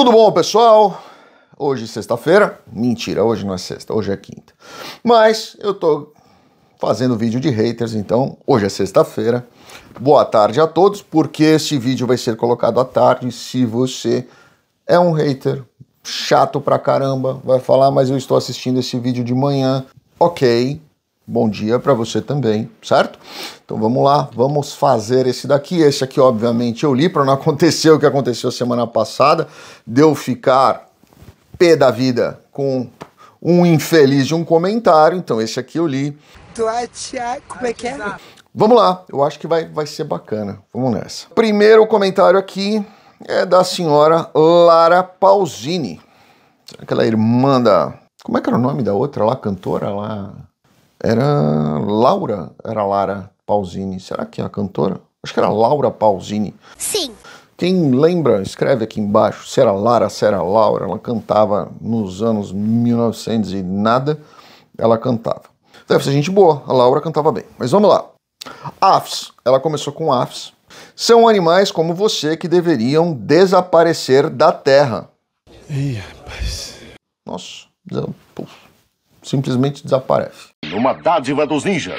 Tudo bom, pessoal? Hoje é sexta-feira. Mentira, hoje não é sexta, hoje é quinta. Mas eu tô fazendo vídeo de haters, então hoje é sexta-feira. Boa tarde a todos, porque este vídeo vai ser colocado à tarde. Se você é um hater chato pra caramba, vai falar, mas eu estou assistindo esse vídeo de manhã. OK, bom dia para você também, certo? Então vamos lá, vamos fazer esse daqui. Esse aqui, obviamente, eu li para não acontecer o que aconteceu semana passada, de eu ficar pé da vida com um infeliz de um comentário. Então esse aqui eu li. É como é que é? Vamos lá, eu acho que vai, vai ser bacana. Vamos nessa. Primeiro comentário aqui é da senhora Lara Pausini. Aquela é irmã da. Como é que era o nome da outra lá, cantora lá? era Laura, era Lara Pausini. Será que é a cantora? Acho que era Laura Pausini. Sim. Quem lembra, escreve aqui embaixo, se era Lara, se era Laura, ela cantava nos anos 1900 e nada, ela cantava. Deve ser gente boa, a Laura cantava bem. Mas vamos lá. Afs, ela começou com afs. São animais como você que deveriam desaparecer da terra. Ih, rapaz. Nossa, simplesmente desaparece numa dádiva dos ninjas.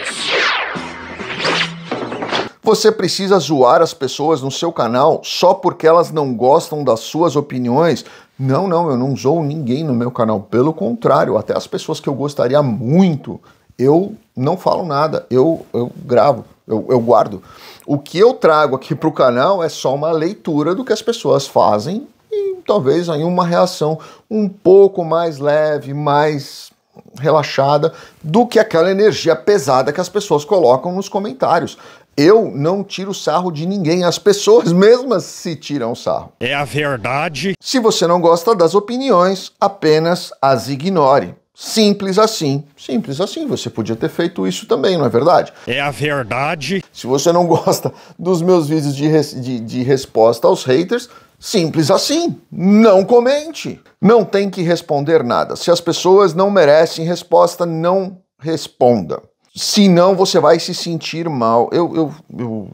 Você precisa zoar as pessoas no seu canal só porque elas não gostam das suas opiniões? Não, não, eu não zoo ninguém no meu canal. Pelo contrário, até as pessoas que eu gostaria muito, eu não falo nada, eu, eu gravo, eu, eu guardo. O que eu trago aqui para o canal é só uma leitura do que as pessoas fazem e talvez aí uma reação um pouco mais leve, mais relaxada do que aquela energia pesada que as pessoas colocam nos comentários. Eu não tiro sarro de ninguém, as pessoas mesmas se tiram sarro. É a verdade. Se você não gosta das opiniões, apenas as ignore. Simples assim. Simples assim. Você podia ter feito isso também, não é verdade? É a verdade. Se você não gosta dos meus vídeos de, res de, de resposta aos haters, Simples assim. Não comente. Não tem que responder nada. Se as pessoas não merecem resposta, não responda. Senão você vai se sentir mal. Eu. eu, eu...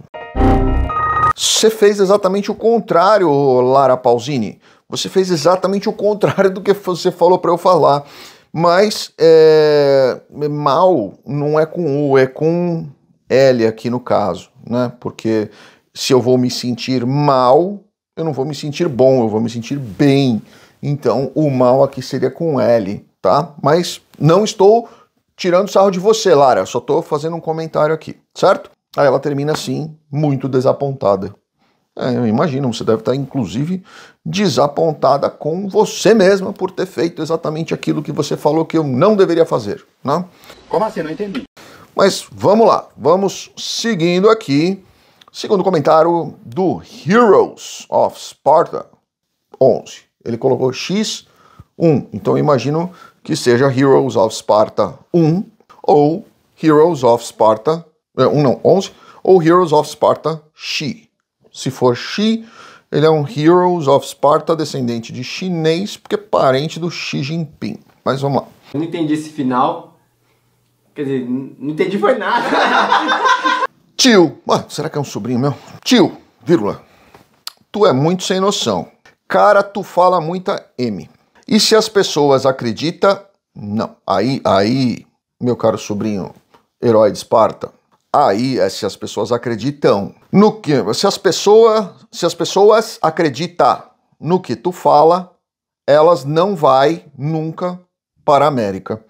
Você fez exatamente o contrário, Lara Pausini. Você fez exatamente o contrário do que você falou para eu falar. Mas é, mal não é com U, é com L aqui no caso, né? Porque se eu vou me sentir mal, eu não vou me sentir bom, eu vou me sentir bem. Então, o mal aqui seria com L, tá? Mas não estou tirando sarro de você, Lara, eu só estou fazendo um comentário aqui, certo? Aí ela termina assim, muito desapontada. É, eu imagino, você deve estar inclusive desapontada com você mesma por ter feito exatamente aquilo que você falou que eu não deveria fazer, né? Como assim? Não entendi. Mas vamos lá, vamos seguindo aqui. Segundo comentário do Heroes of Sparta 11. Ele colocou X1, então imagino que seja Heroes of Sparta 1 ou Heroes of Sparta 1 eh, não, 11 ou Heroes of Sparta X. Se for X, ele é um Heroes of Sparta descendente de chinês, porque é parente do Xi Jinping. Mas vamos lá. Eu não entendi esse final. Quer dizer, não entendi foi nada. Tio, ah, será que é um sobrinho meu? Tio, vírgula, tu é muito sem noção. Cara, tu fala muita M. E se as pessoas acreditam, não. Aí, aí, meu caro sobrinho, herói de Esparta, aí é se as pessoas acreditam no que, se as pessoas, se as pessoas acreditam no que tu fala, elas não vai nunca para a América.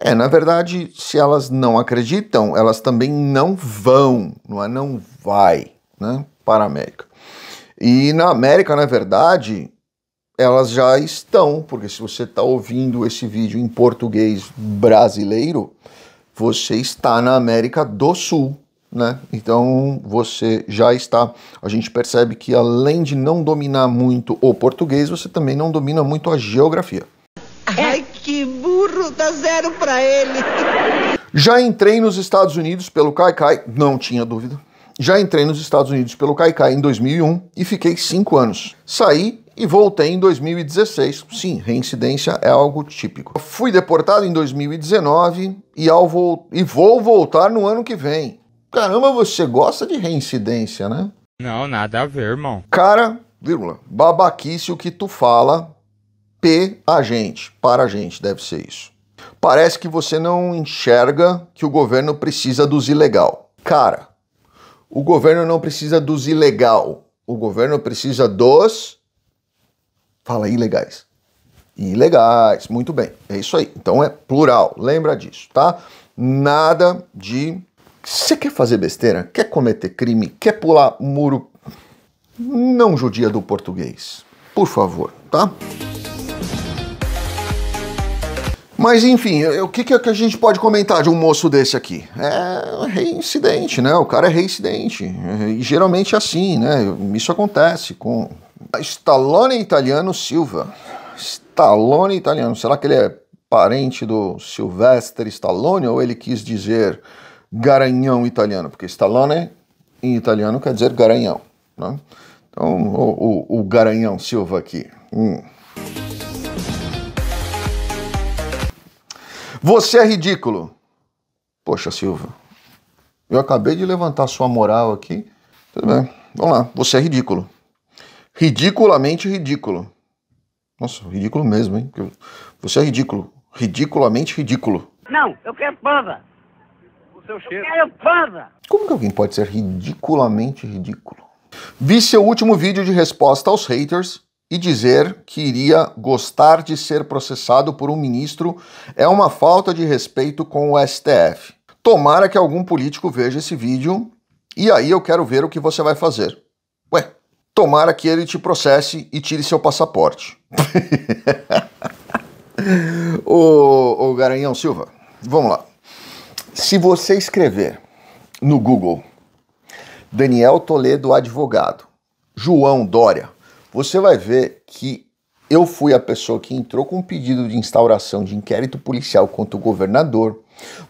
É, na verdade, se elas não acreditam, elas também não vão, não é? Não vai, né? Para a América. E na América, na verdade, elas já estão, porque se você está ouvindo esse vídeo em português brasileiro, você está na América do Sul, né? Então você já está. A gente percebe que além de não dominar muito o português, você também não domina muito a geografia zero para ele. Já entrei nos Estados Unidos pelo Caicai, não tinha dúvida. Já entrei nos Estados Unidos pelo Caicai em 2001 e fiquei cinco anos. Saí e voltei em 2016. Sim, reincidência é algo típico. Fui deportado em 2019 e, ao e vou voltar no ano que vem. Caramba, você gosta de reincidência, né? Não, nada a ver, irmão. Cara, vírgula, babaquice o que tu fala, P a gente, para a gente, deve ser isso. Parece que você não enxerga que o governo precisa dos ilegal. Cara, o governo não precisa dos ilegal. O governo precisa dos. Fala ilegais. Ilegais, muito bem. É isso aí. Então é plural, lembra disso, tá? Nada de. Você quer fazer besteira? Quer cometer crime? Quer pular muro? Não judia do português. Por favor, tá? Mas enfim, o que, que a gente pode comentar de um moço desse aqui? É reincidente, né? O cara é reincidente. E geralmente é assim, né? Isso acontece com Stallone Italiano Silva. Stallone Italiano. Será que ele é parente do Sylvester Stallone ou ele quis dizer garanhão italiano? Porque Stallone em italiano quer dizer garanhão, né? Então, o, o, o garanhão Silva aqui. Hum. Você é ridículo. Poxa, Silva, eu acabei de levantar sua moral aqui. Tudo bem, vamos lá. Você é ridículo. Ridiculamente ridículo. Nossa, ridículo mesmo, hein? Você é ridículo. Ridiculamente ridículo. Não, eu quero panda. O seu cheiro. Eu quero panda. Como que alguém pode ser ridiculamente ridículo? Vi seu último vídeo de resposta aos haters e dizer que iria gostar de ser processado por um ministro é uma falta de respeito com o STF. Tomara que algum político veja esse vídeo e aí eu quero ver o que você vai fazer. Ué, tomara que ele te processe e tire seu passaporte. ô, ô Garanhão Silva, vamos lá. Se você escrever no Google Daniel Toledo Advogado, João Dória, você vai ver que eu fui a pessoa que entrou com um pedido de instauração de inquérito policial contra o governador.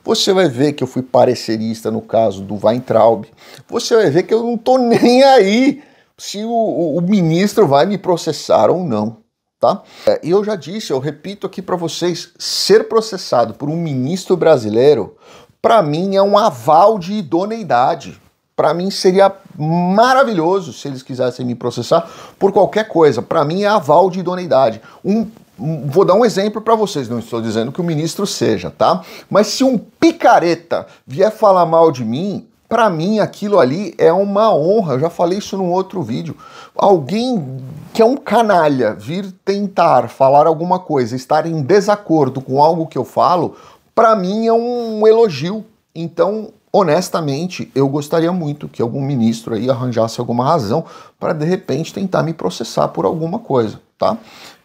Você vai ver que eu fui parecerista no caso do Weintraub. Você vai ver que eu não tô nem aí se o, o, o ministro vai me processar ou não. Tá? É, e eu já disse, eu repito aqui para vocês, ser processado por um ministro brasileiro, para mim é um aval de idoneidade. Para mim seria maravilhoso se eles quisessem me processar por qualquer coisa. Para mim é aval de idoneidade. Um, um vou dar um exemplo para vocês, não estou dizendo que o ministro seja, tá? Mas se um picareta vier falar mal de mim, para mim aquilo ali é uma honra. Eu já falei isso num outro vídeo. Alguém que é um canalha vir tentar falar alguma coisa, estar em desacordo com algo que eu falo, para mim é um elogio. Então, honestamente, eu gostaria muito que algum ministro aí arranjasse alguma razão para de repente tentar me processar por alguma coisa, tá?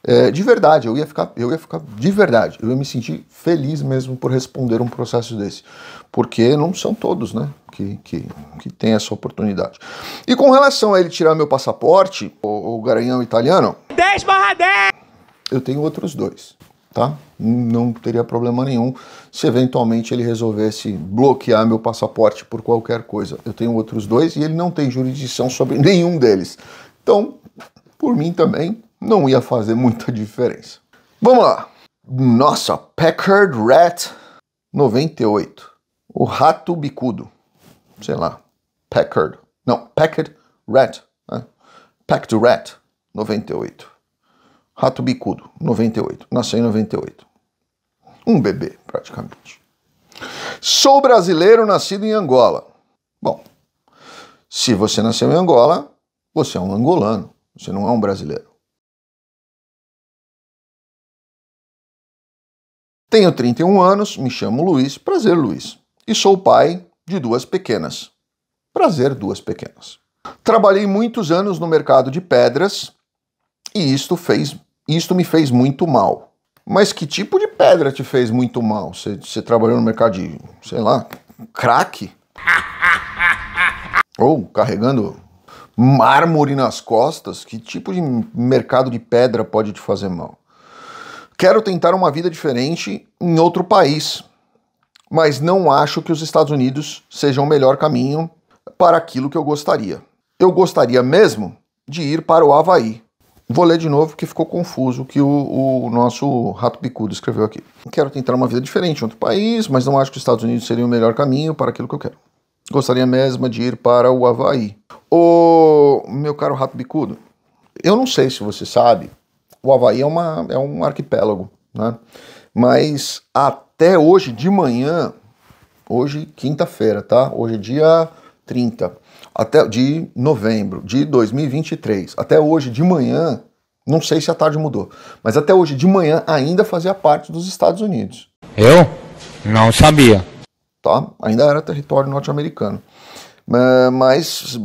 É, de verdade, eu ia ficar, eu ia ficar de verdade, eu ia me sentir feliz mesmo por responder um processo desse, porque não são todos, né, que, que, que tem essa oportunidade. E com relação a ele tirar meu passaporte, o, o garanhão italiano, 10 barra 10! Eu tenho outros dois tá? Não teria problema nenhum se eventualmente ele resolvesse bloquear meu passaporte por qualquer coisa. Eu tenho outros dois e ele não tem jurisdição sobre nenhum deles. Então, por mim também, não ia fazer muita diferença. Vamos lá. Nossa, Packard Rat 98. O rato bicudo. Sei lá. Packard. Não, Packard Rat. Né? Packard Rat 98. Rato Bicudo, 98. Nasceu em 98. Um bebê, praticamente. Sou brasileiro nascido em Angola. Bom, se você nasceu em Angola, você é um angolano, você não é um brasileiro. Tenho 31 anos, me chamo Luiz, prazer Luiz, e sou pai de duas pequenas. Prazer, duas pequenas. Trabalhei muitos anos no mercado de pedras e isto fez isto me fez muito mal. Mas que tipo de pedra te fez muito mal? Você, você trabalhou no mercado de, sei lá, crack? Ou carregando mármore nas costas? Que tipo de mercado de pedra pode te fazer mal? Quero tentar uma vida diferente em outro país, mas não acho que os Estados Unidos sejam o melhor caminho para aquilo que eu gostaria. Eu gostaria mesmo de ir para o Havaí, Vou ler de novo que ficou confuso que o, o nosso rato bicudo escreveu aqui. Quero tentar uma vida diferente em outro país, mas não acho que os Estados Unidos seriam o melhor caminho para aquilo que eu quero. Gostaria mesmo de ir para o Havaí. O meu caro rato bicudo, eu não sei se você sabe, o Havaí é, uma, é um arquipélago, né? Mas até hoje de manhã, hoje quinta-feira, tá? Hoje é dia 30 até de novembro de 2023, até hoje de manhã, não sei se a tarde mudou, mas até hoje de manhã ainda fazia parte dos Estados Unidos. Eu não sabia. Tá, ainda era território norte-americano. Mas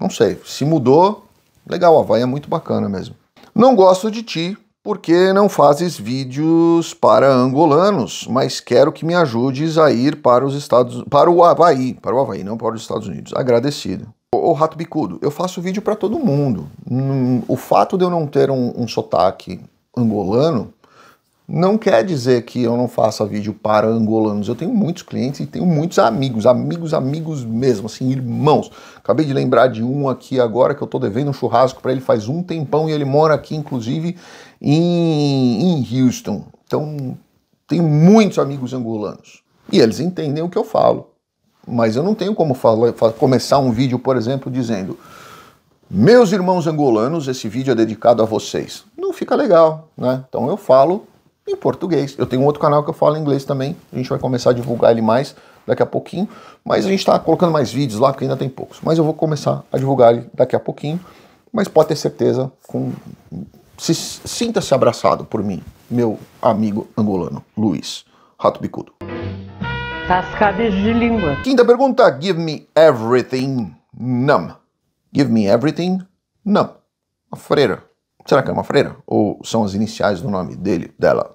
não sei, se mudou, legal, a Havaí é muito bacana mesmo. Não gosto de ti, porque não fazes vídeos para angolanos, mas quero que me ajudes a ir para os Estados para o Havaí, para o Havaí, não para os Estados Unidos. Agradecido. O Rato Bicudo, eu faço vídeo para todo mundo. Hum, o fato de eu não ter um, um sotaque angolano não quer dizer que eu não faça vídeo para angolanos. Eu tenho muitos clientes e tenho muitos amigos, amigos, amigos mesmo, assim, irmãos. Acabei de lembrar de um aqui agora que eu estou devendo um churrasco para ele faz um tempão e ele mora aqui, inclusive, em, em Houston. Então, tenho muitos amigos angolanos. E eles entendem o que eu falo. Mas eu não tenho como falar, começar um vídeo, por exemplo, dizendo: Meus irmãos angolanos, esse vídeo é dedicado a vocês. Não fica legal, né? Então eu falo em português. Eu tenho um outro canal que eu falo inglês também, a gente vai começar a divulgar ele mais daqui a pouquinho, mas a gente está colocando mais vídeos lá, que ainda tem poucos. Mas eu vou começar a divulgar ele daqui a pouquinho, mas pode ter certeza, com... se, sinta-se abraçado por mim, meu amigo angolano, Luiz Rato Bicudo. Cascadas de língua. Quinta pergunta, give me everything, não. Give me everything, não. A freira Será que é uma freira? Ou são as iniciais do nome dele, dela,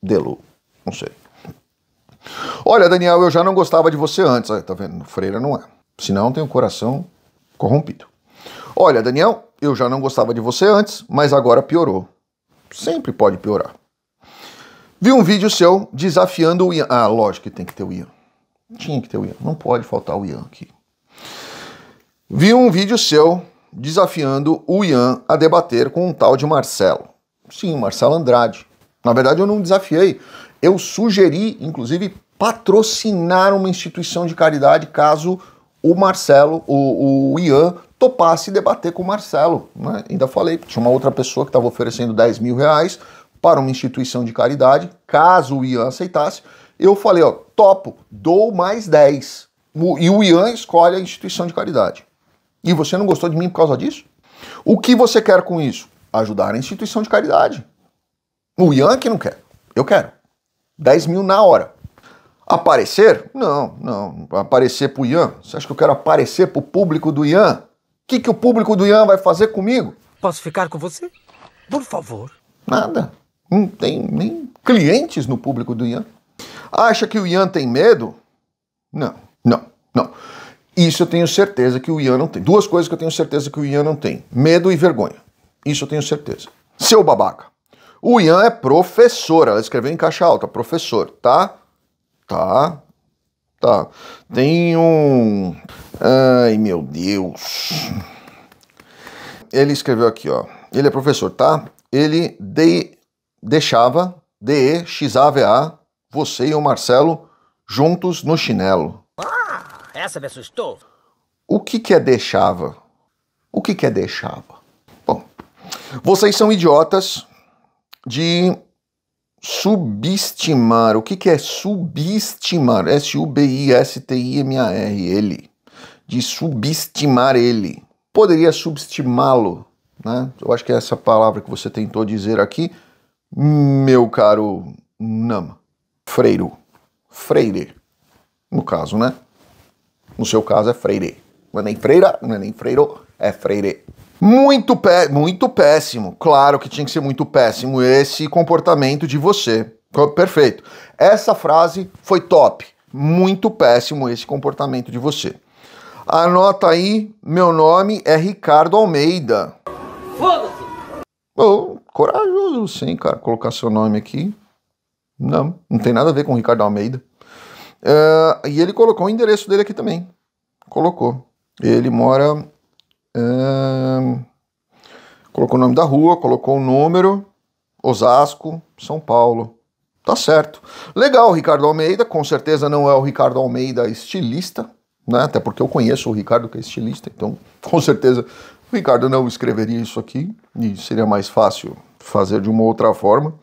Delu? Não sei. Olha, Daniel, eu já não gostava de você antes. Aí, tá vendo? Freira não é. Senão tem o coração corrompido. Olha, Daniel, eu já não gostava de você antes, mas agora piorou. Sempre pode piorar. Vi um vídeo seu desafiando o Ian. Ah, lógico que tem que ter o Ian. Tinha que ter o Ian. Não pode faltar o Ian aqui. Vi um vídeo seu desafiando o Ian a debater com um tal de Marcelo. Sim, Marcelo Andrade. Na verdade, eu não desafiei. Eu sugeri, inclusive, patrocinar uma instituição de caridade caso o Marcelo, o, o Ian, topasse debater com o Marcelo. Né? Ainda falei, tinha uma outra pessoa que estava oferecendo 10 mil reais para uma instituição de caridade, caso o Ian aceitasse. Eu falei, ó, topo, dou mais 10. E o Ian escolhe a instituição de caridade. E você não gostou de mim por causa disso? O que você quer com isso? Ajudar a instituição de caridade. O Ian que não quer. Eu quero. 10 mil na hora. Aparecer? Não, não. Aparecer pro Ian. Você acha que eu quero aparecer pro público do Ian? O que, que o público do Ian vai fazer comigo? Posso ficar com você? Por favor. Nada. Não tem nem clientes no público do Ian. Acha que o Ian tem medo? Não, não, não. Isso eu tenho certeza que o Ian não tem. Duas coisas que eu tenho certeza que o Ian não tem: medo e vergonha. Isso eu tenho certeza. Seu babaca. O Ian é professor. Ela escreveu em caixa alta, professor, tá? Tá. Tá. Tem um. Ai, meu Deus. Ele escreveu aqui, ó. Ele é professor, tá? Ele de... deixava D-E-X-A-V-A, você e o Marcelo juntos no chinelo. Essa me assustou. O que que é deixava? O que que é deixava? Bom, vocês são idiotas de subestimar. O que que é subestimar? S-U-B-I-S-T-I-M-A-R, ele. De subestimar ele. Poderia subestimá-lo, né? Eu acho que é essa palavra que você tentou dizer aqui, meu caro Nama. Freiro. Freire, no caso, né? No seu caso é freire. Não é nem freira, não é nem freiro, é freire. Muito, pé, muito péssimo. Claro que tinha que ser muito péssimo esse comportamento de você. Perfeito. Essa frase foi top. Muito péssimo esse comportamento de você. Anota aí, meu nome é Ricardo Almeida. Foda-se! Oh, corajoso sim, cara, colocar seu nome aqui. Não, não tem nada a ver com Ricardo Almeida. Uh, e ele colocou o endereço dele aqui também. Colocou. Ele mora. Uh, colocou o nome da rua, colocou o número. Osasco, São Paulo. Tá certo. Legal, Ricardo Almeida. Com certeza não é o Ricardo Almeida estilista, né? Até porque eu conheço o Ricardo, que é estilista, então com certeza o Ricardo não escreveria isso aqui e seria mais fácil fazer de uma outra forma.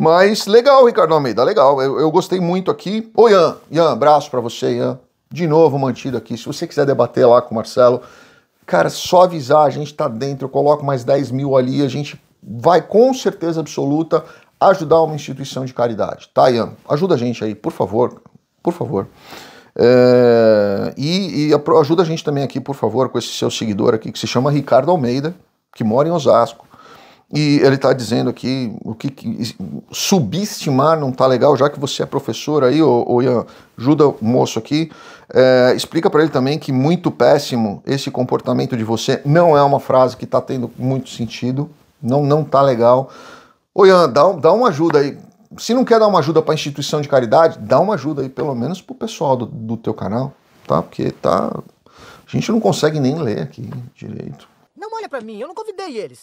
Mas legal, Ricardo Almeida, legal. Eu, eu gostei muito aqui. Ô, Ian, Ian, abraço para você, Ian. De novo mantido aqui. Se você quiser debater lá com o Marcelo, cara, só avisar, a gente tá dentro. Eu coloco mais 10 mil ali, a gente vai com certeza absoluta ajudar uma instituição de caridade. Tá, Ian? Ajuda a gente aí, por favor. Por favor. É, e, e, ajuda a gente também aqui, por favor, com esse seu seguidor aqui que se chama Ricardo Almeida, que mora em Osasco. E ele está dizendo aqui o que, que subestimar não está legal, já que você é professor aí, ô, ô Ian, ajuda o moço aqui. É, explica para ele também que muito péssimo esse comportamento de você não é uma frase que está tendo muito sentido, não não tá legal. Ô Ian, dá, dá uma ajuda aí. Se não quer dar uma ajuda para instituição de caridade, dá uma ajuda aí pelo menos pro pessoal do, do teu canal, tá? Porque tá a gente não consegue nem ler aqui direito. Não olha para mim, eu não convidei eles.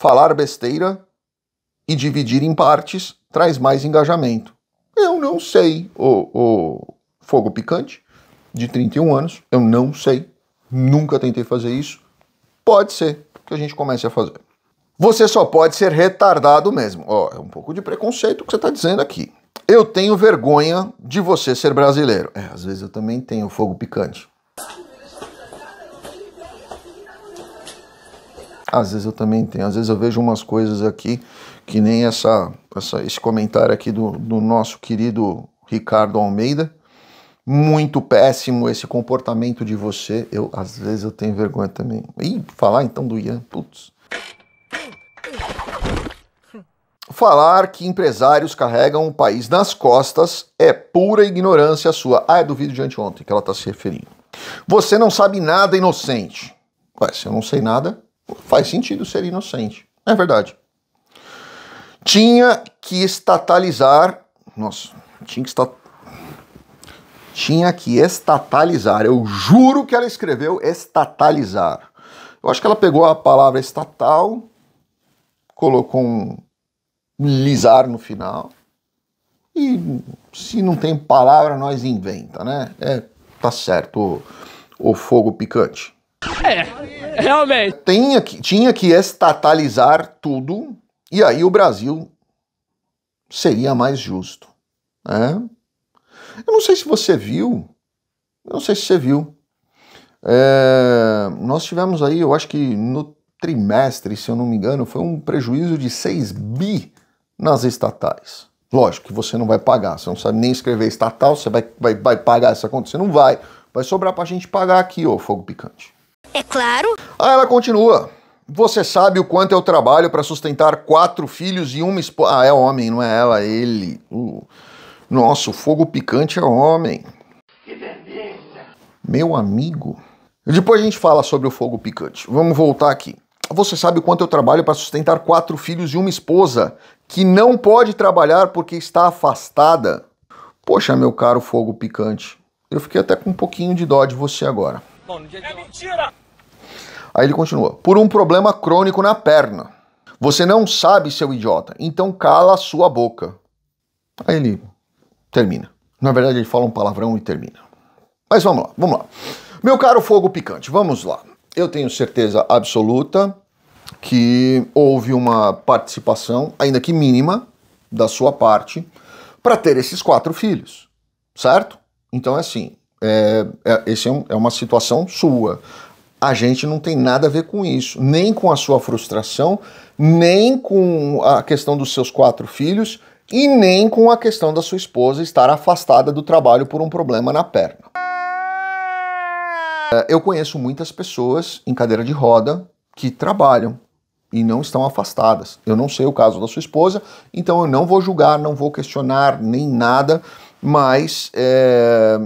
Falar besteira e dividir em partes traz mais engajamento. Eu não sei, o, o Fogo Picante, de 31 anos, eu não sei. Nunca tentei fazer isso. Pode ser que a gente comece a fazer. Você só pode ser retardado mesmo. Ó, oh, é um pouco de preconceito que você está dizendo aqui. Eu tenho vergonha de você ser brasileiro. É, às vezes eu também tenho fogo picante. Às vezes eu também tenho, às vezes eu vejo umas coisas aqui que nem essa, essa esse comentário aqui do, do nosso querido Ricardo Almeida. Muito péssimo esse comportamento de você. Eu às vezes eu tenho vergonha também. E falar então do Ian, putz. Falar que empresários carregam o país nas costas é pura ignorância sua. Ah, é do vídeo de anteontem que ela está se referindo. Você não sabe nada, inocente. Ué, se eu não sei nada, Faz sentido ser inocente. É verdade. Tinha que estatalizar. Nossa, tinha que estatalizar tinha que estatalizar. Eu juro que ela escreveu estatalizar. Eu acho que ela pegou a palavra estatal, colocou um lisar no final. E se não tem palavra, nós inventa, né? É, tá certo. O, o fogo picante. É. Realmente. Tinha que, tinha que estatalizar tudo e aí o Brasil seria mais justo. Né? Eu não sei se você viu, eu não sei se você viu. É, nós tivemos aí, eu acho que no trimestre, se eu não me engano, foi um prejuízo de 6 bi nas estatais. Lógico que você não vai pagar, você não sabe nem escrever estatal, você vai, vai, vai pagar essa conta, você não vai. Vai sobrar pra gente pagar aqui, ô fogo picante. É claro. Aí ah, ela continua. Você sabe o quanto eu trabalho para sustentar quatro filhos e uma esposa. Ah, é homem, não é ela, é ele. Uh. Nossa, o fogo picante é homem. Que delícia! Meu amigo. Depois a gente fala sobre o fogo picante. Vamos voltar aqui. Você sabe o quanto eu trabalho para sustentar quatro filhos e uma esposa que não pode trabalhar porque está afastada? Poxa, meu caro fogo picante. Eu fiquei até com um pouquinho de dó de você agora. Bom, é mentira! Aí ele continua: por um problema crônico na perna. Você não sabe, seu idiota, então cala a sua boca. Aí ele termina. Na verdade, ele fala um palavrão e termina. Mas vamos lá, vamos lá. Meu caro fogo picante, vamos lá. Eu tenho certeza absoluta que houve uma participação, ainda que mínima, da sua parte para ter esses quatro filhos, certo? Então é assim, é, é, esse é, um, é uma situação sua. A gente não tem nada a ver com isso, nem com a sua frustração, nem com a questão dos seus quatro filhos e nem com a questão da sua esposa estar afastada do trabalho por um problema na perna. É, eu conheço muitas pessoas em cadeira de roda que trabalham e não estão afastadas. Eu não sei o caso da sua esposa, então eu não vou julgar, não vou questionar nem nada, mas é,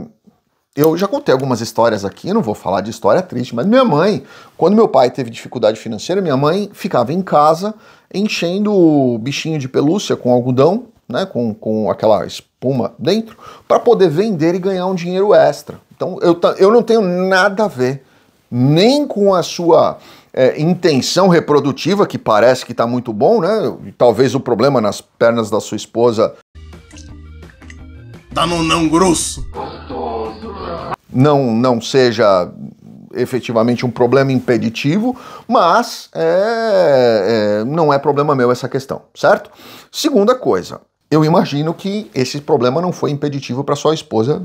eu já contei algumas histórias aqui, não vou falar de história triste, mas minha mãe, quando meu pai teve dificuldade financeira, minha mãe ficava em casa enchendo o bichinho de pelúcia com algodão, né, com, com aquela espuma dentro, para poder vender e ganhar um dinheiro extra. Então eu, eu não tenho nada a ver nem com a sua é, intenção reprodutiva, que parece que está muito bom, né? Talvez o problema nas pernas da sua esposa. Tá no não grosso! Gostou não, não seja efetivamente um problema impeditivo, mas é, é, não é problema meu essa questão, certo? Segunda coisa, eu imagino que esse problema não foi impeditivo para sua esposa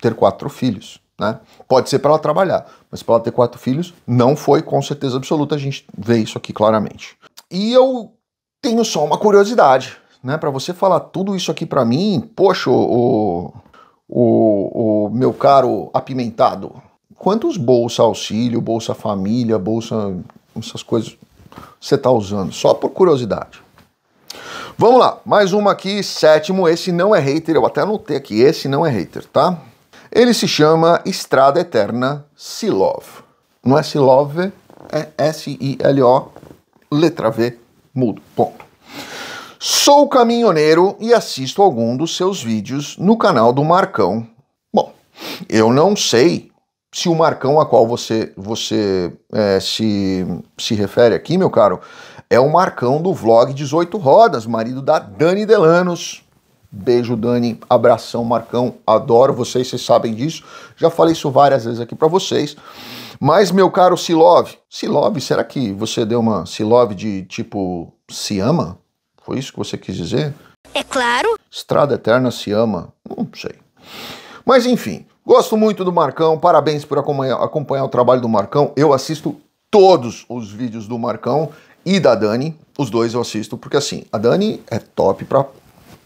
ter quatro filhos. Né? Pode ser para ela trabalhar, mas para ela ter quatro filhos, não foi com certeza absoluta, a gente vê isso aqui claramente. E eu tenho só uma curiosidade, né? Para você falar tudo isso aqui para mim, poxa, o, o, o meu caro apimentado, quantos Bolsa Auxílio, Bolsa Família, Bolsa. essas coisas você está usando? Só por curiosidade. Vamos lá, mais uma aqui, sétimo. Esse não é hater, eu até anotei aqui, esse não é hater, tá? Ele se chama Estrada Eterna Silov. Não é love é S-I-L-O, letra V, mudo, ponto. Sou caminhoneiro e assisto algum dos seus vídeos no canal do Marcão. Bom, eu não sei se o Marcão a qual você, você é, se, se refere aqui, meu caro, é o Marcão do vlog 18 Rodas, marido da Dani Delanos. Beijo, Dani. Abração, Marcão. Adoro vocês, vocês sabem disso. Já falei isso várias vezes aqui para vocês. Mas, meu caro se Silov, será que você deu uma Silov de tipo se ama? Foi isso que você quis dizer? É claro. Estrada Eterna se ama. Não sei. Mas enfim, gosto muito do Marcão. Parabéns por acompanhar, acompanhar o trabalho do Marcão. Eu assisto todos os vídeos do Marcão e da Dani. Os dois eu assisto, porque assim, a Dani é top pra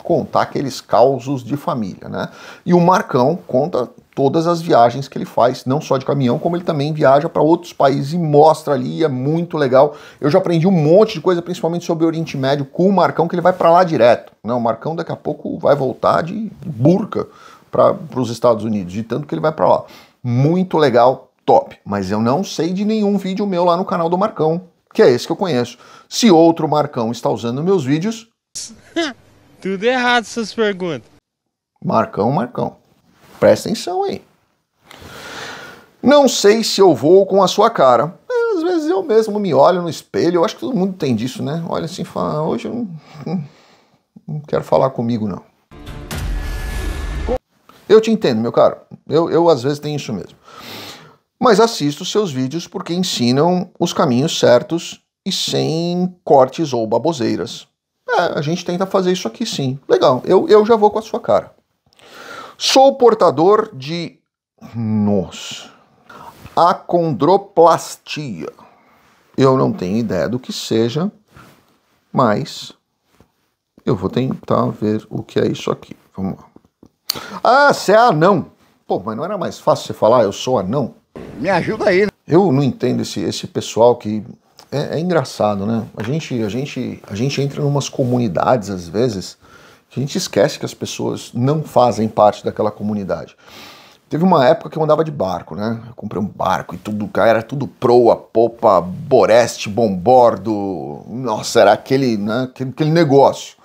contar aqueles causos de família, né? E o Marcão conta todas as viagens que ele faz, não só de caminhão, como ele também viaja para outros países e mostra ali, é muito legal. Eu já aprendi um monte de coisa, principalmente sobre o Oriente Médio, com o Marcão, que ele vai para lá direto. Não, o Marcão daqui a pouco vai voltar de burca para os Estados Unidos, de tanto que ele vai para lá. Muito legal, top. Mas eu não sei de nenhum vídeo meu lá no canal do Marcão, que é esse que eu conheço. Se outro Marcão está usando meus vídeos... Tudo errado essas perguntas. Marcão, Marcão, presta atenção aí. Não sei se eu vou com a sua cara. Às vezes eu mesmo me olho no espelho, eu acho que todo mundo tem disso, né? Olha assim e fala, ah, hoje eu não, não quero falar comigo, não. Eu te entendo, meu caro. Eu, eu às vezes tenho isso mesmo. Mas assisto seus vídeos porque ensinam os caminhos certos e sem cortes ou baboseiras. É, a gente tenta fazer isso aqui sim. Legal, eu, eu já vou com a sua cara. Sou portador de. Nossa. Acondroplastia. Eu não tenho ideia do que seja, mas eu vou tentar ver o que é isso aqui. Vamos lá. Ah, você é anão. Pô, mas não era mais fácil você falar ah, eu sou anão? Me ajuda aí. Né? Eu não entendo esse, esse pessoal que é, é, engraçado, né? A gente, a, gente, a gente entra em umas comunidades, às vezes, que a gente esquece que as pessoas não fazem parte daquela comunidade. Teve uma época que eu andava de barco, né? Eu comprei um barco e tudo, era tudo proa, popa, boreste, bombordo. Nossa, era aquele, né? aquele, aquele negócio.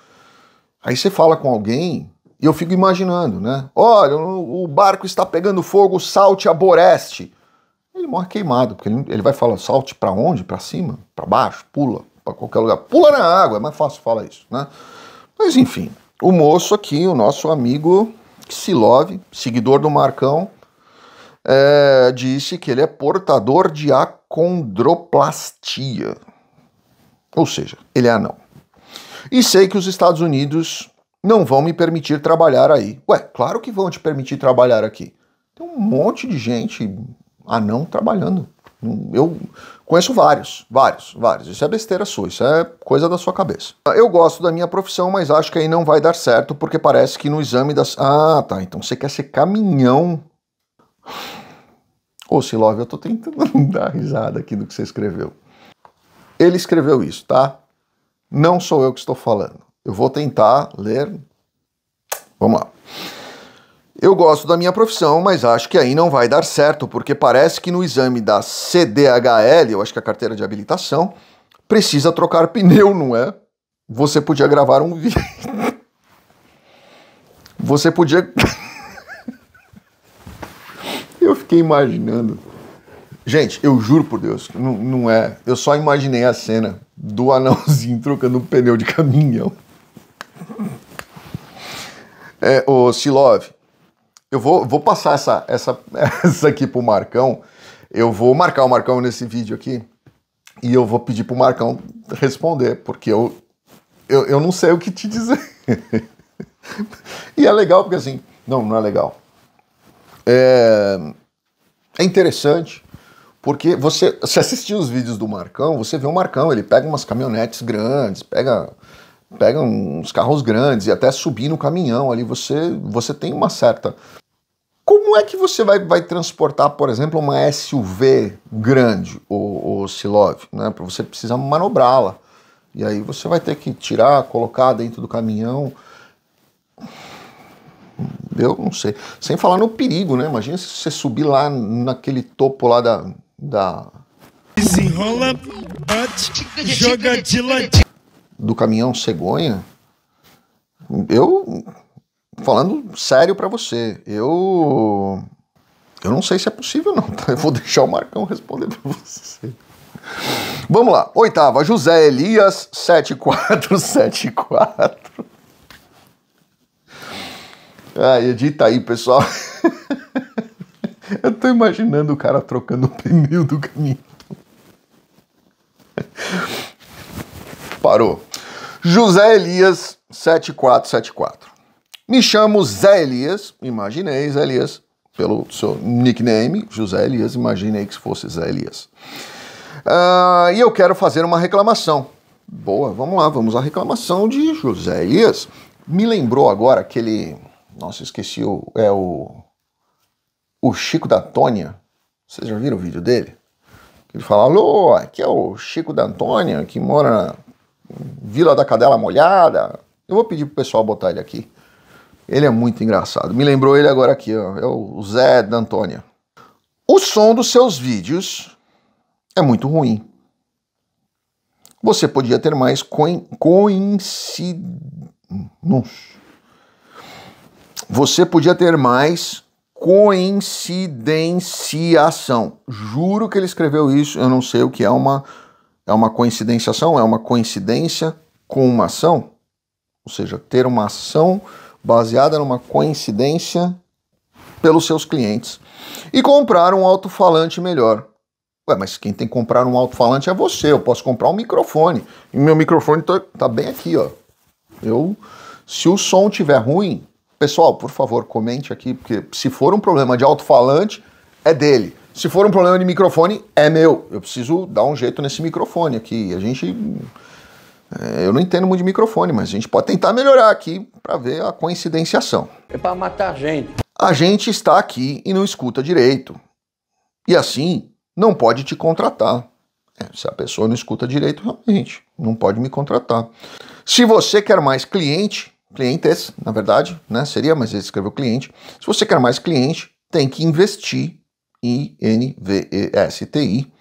Aí você fala com alguém e eu fico imaginando, né? Olha, o barco está pegando fogo, salte a boreste ele morre queimado, porque ele, ele vai falar, salte para onde? Para cima? Para baixo? Pula? Para qualquer lugar? Pula na água, é mais fácil falar isso, né? Mas enfim, o moço aqui, o nosso amigo Silove seguidor do Marcão, é, disse que ele é portador de acondroplastia, ou seja, ele é anão. E sei que os Estados Unidos não vão me permitir trabalhar aí. Ué, claro que vão te permitir trabalhar aqui. Tem um monte de gente anão trabalhando. Eu conheço vários, vários, vários. Isso é besteira sua, isso é coisa da sua cabeça. Ah, eu gosto da minha profissão, mas acho que aí não vai dar certo, porque parece que no exame das. Ah, tá. Então você quer ser caminhão. Ô, Silove, eu tô tentando dar risada aqui do que você escreveu. Ele escreveu isso, tá? Não sou eu que estou falando. Eu vou tentar ler. Vamos lá. Eu gosto da minha profissão, mas acho que aí não vai dar certo, porque parece que no exame da CDHL, eu acho que é a carteira de habilitação, precisa trocar pneu, não é? Você podia gravar um vídeo. Você podia. eu fiquei imaginando. Gente, eu juro por Deus, não, não é. Eu só imaginei a cena do anãozinho trocando um pneu de caminhão. É, ô Silov, eu vou, vou passar essa, essa, essa aqui pro Marcão. Eu vou marcar o Marcão nesse vídeo aqui e eu vou pedir pro Marcão responder, porque eu, eu, eu não sei o que te dizer. e é legal porque assim, não, não é legal. É, é interessante, porque você, se assistir os vídeos do Marcão, você vê o Marcão, ele pega umas caminhonetes grandes, pega pega uns carros grandes e até subir no caminhão ali, você, você tem uma certa. Como é que você vai, vai transportar, por exemplo, uma SUV grande, o, o Silov? Né? Para você precisar manobrá-la. E aí você vai ter que tirar, colocar dentro do caminhão. Eu não sei. Sem falar no perigo, né? Imagina se você subir lá naquele topo lá da. da... Desenrola, bate, joga de ladinho do caminhão cegonha, eu falando sério para você, eu eu não sei se é possível não, tá? Eu vou deixar o Marcão responder para você. Vamos lá. Oitava, José Elias 7474. Ah, edita aí, pessoal. Eu tô imaginando o cara trocando o pneu do caminho Parou. José Elias 7474. Me chamo Zé Elias, imaginei Zé Elias pelo seu nickname, José Elias, imaginei que fosse Zé Elias. Uh, e eu quero fazer uma reclamação. Boa, vamos lá, vamos à reclamação de José Elias. Me lembrou agora aquele. Nossa, esqueci o. É o. O Chico da Antônia. Vocês já viram o vídeo dele? Ele fala: Alô, aqui é o Chico da Antônia, que mora Vila da Cadela Molhada. Eu vou pedir pro pessoal botar ele aqui. Ele é muito engraçado. Me lembrou ele agora aqui, ó. É o Zé da Antônia. O som dos seus vídeos é muito ruim. Você podia ter mais coincidências. Você podia ter mais coincidenciação. Juro que ele escreveu isso. Eu não sei o que é uma é uma ação? É uma coincidência com uma ação? Ou seja, ter uma ação baseada numa coincidência pelos seus clientes. E comprar um alto-falante melhor. Ué, mas quem tem que comprar um alto-falante é você. Eu posso comprar um microfone. E meu microfone tá, tá bem aqui, ó. Eu, se o som tiver ruim, pessoal, por favor, comente aqui, porque se for um problema de alto-falante, é dele. Se for um problema de microfone, é meu. Eu preciso dar um jeito nesse microfone aqui. A gente. É, eu não entendo muito de microfone, mas a gente pode tentar melhorar aqui para ver a coincidenciação. É para matar a gente. A gente está aqui e não escuta direito. E assim, não pode te contratar. É, se a pessoa não escuta direito, realmente, não pode me contratar. Se você quer mais cliente, clientes, na verdade, né, seria, mas ele escreveu cliente. Se você quer mais cliente, tem que investir I-N-V-E-S-T-I,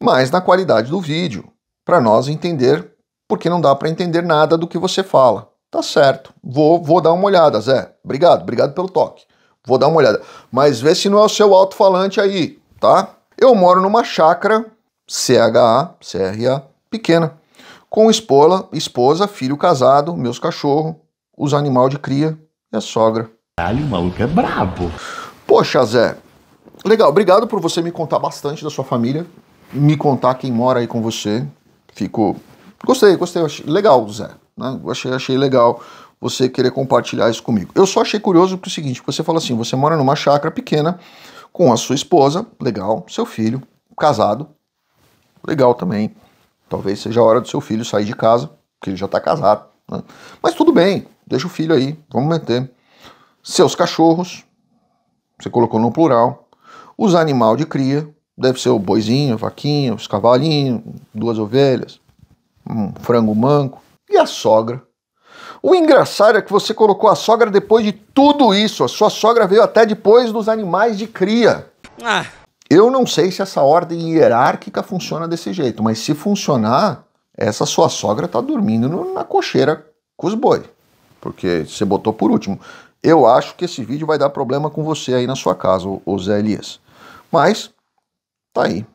mas na qualidade do vídeo, para nós entender, porque não dá para entender nada do que você fala. Tá certo, vou, vou dar uma olhada, Zé. Obrigado, obrigado pelo toque. Vou dar uma olhada. Mas vê se não é o seu alto-falante aí, tá? Eu moro numa chácara CHA, CRA, pequena, com esposa, esposa, filho casado, meus cachorros, os animais de cria e a sogra. Caralho, o maluco é brabo. Poxa, Zé, Legal, obrigado por você me contar bastante da sua família, me contar quem mora aí com você. Fico. Gostei, gostei, achei legal, Zé. Né? Achei, achei legal você querer compartilhar isso comigo. Eu só achei curioso é o seguinte: você fala assim, você mora numa chácara pequena com a sua esposa, legal, seu filho, casado, legal também. Talvez seja a hora do seu filho sair de casa, porque ele já está casado. Né? Mas tudo bem, deixa o filho aí, vamos meter. Seus cachorros, você colocou no plural, os animais de cria, deve ser o boizinho, a vaquinha, os cavalinhos, duas ovelhas, um frango manco e a sogra. O engraçado é que você colocou a sogra depois de tudo isso. A sua sogra veio até depois dos animais de cria. Ah. Eu não sei se essa ordem hierárquica funciona desse jeito, mas se funcionar, essa sua sogra tá dormindo no, na cocheira com os boi. Porque você botou por último. Eu acho que esse vídeo vai dar problema com você aí na sua casa, o Zé Elias. Mas, tá aí.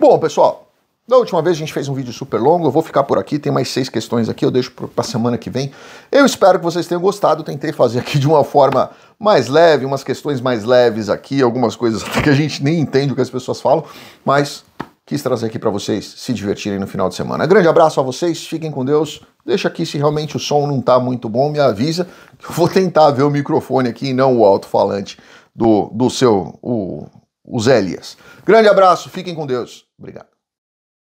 Bom, pessoal, da última vez a gente fez um vídeo super longo, eu vou ficar por aqui, tem mais seis questões aqui, eu deixo para semana que vem. Eu espero que vocês tenham gostado, tentei fazer aqui de uma forma mais leve, umas questões mais leves aqui, algumas coisas que a gente nem entende o que as pessoas falam, mas quis trazer aqui para vocês se divertirem no final de semana. Grande abraço a vocês, fiquem com Deus. Deixa aqui se realmente o som não tá muito bom, me avisa que eu vou tentar ver o microfone aqui e não o alto-falante do, do seu o, os Elias. Grande abraço, fiquem com Deus. Obrigado.